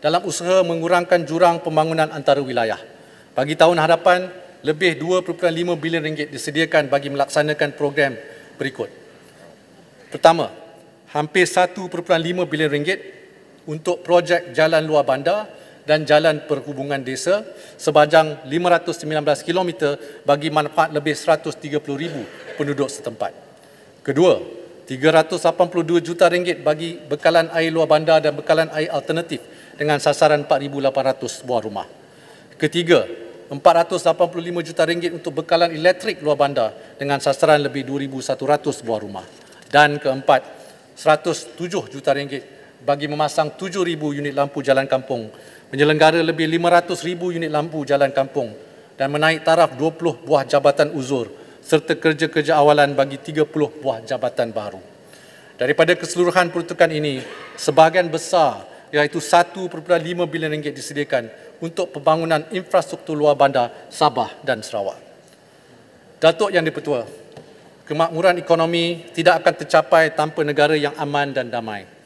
dalam usaha mengurangkan jurang pembangunan antara wilayah. Bagi tahun hadapan, lebih 2.5 bilion ringgit disediakan bagi melaksanakan program berikut. Pertama, hampir 1.5 bilion ringgit untuk projek jalan luar bandar dan jalan perhubungan desa sebanyak 519 km bagi manfaat lebih 130,000 penduduk setempat. Kedua, 382 juta ringgit bagi bekalan air luar bandar dan bekalan air alternatif dengan sasaran 4,800 buah rumah. Ketiga, 485 juta ringgit untuk bekalan elektrik luar bandar dengan sasaran lebih 2,100 buah rumah. Dan keempat, 107 juta ringgit bagi memasang 7,000 unit lampu jalan kampung, menyelenggara lebih 500,000 unit lampu jalan kampung dan menaik taraf 20 buah jabatan uzur serta kerja-kerja awalan bagi 30 buah jabatan baru. Daripada keseluruhan peruntukan ini, sebahagian besar iaitu 1.5 bilion ringgit disediakan untuk pembangunan infrastruktur luar bandar Sabah dan Sarawak. Datuk Yang Dipertua, kemakmuran ekonomi tidak akan tercapai tanpa negara yang aman dan damai.